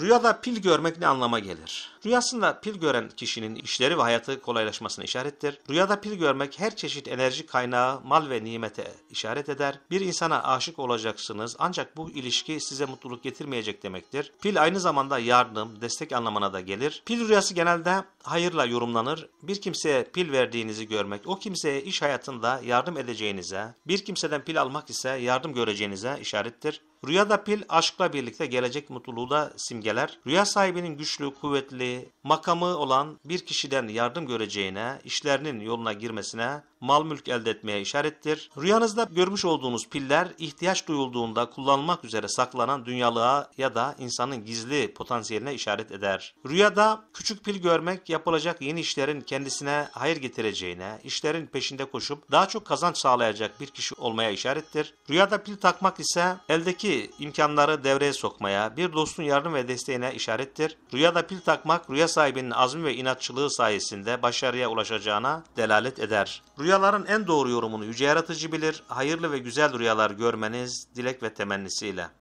Rüyada pil görmek ne anlama gelir? Rüyasında pil gören kişinin işleri ve hayatı kolaylaşmasına işarettir. Rüyada pil görmek her çeşit enerji kaynağı, mal ve nimete işaret eder. Bir insana aşık olacaksınız ancak bu ilişki size mutluluk getirmeyecek demektir. Pil aynı zamanda yardım, destek anlamına da gelir. Pil rüyası genelde hayırla yorumlanır. Bir kimseye pil verdiğinizi görmek, o kimseye iş hayatında yardım edeceğinize, bir kimseden pil almak ise yardım göreceğinize işarettir. Rüyada pil aşkla birlikte gelecek mutluluğu da simgeler. Rüya sahibinin güçlü, kuvvetli, makamı olan bir kişiden yardım göreceğine, işlerinin yoluna girmesine, mal mülk elde etmeye işarettir. Rüyanızda görmüş olduğunuz piller ihtiyaç duyulduğunda kullanmak üzere saklanan dünyalığa ya da insanın gizli potansiyeline işaret eder. Rüyada küçük pil görmek yapılacak yeni işlerin kendisine hayır getireceğine, işlerin peşinde koşup daha çok kazanç sağlayacak bir kişi olmaya işarettir. Rüyada pil takmak ise eldeki imkanları devreye sokmaya, bir dostun yardım ve desteğine işarettir. Rüyada pil takmak rüya sahibinin azmi ve inatçılığı sayesinde başarıya ulaşacağına delalet eder. Rüyaların en doğru yorumunu yüce yaratıcı bilir, hayırlı ve güzel rüyalar görmeniz dilek ve temennisiyle.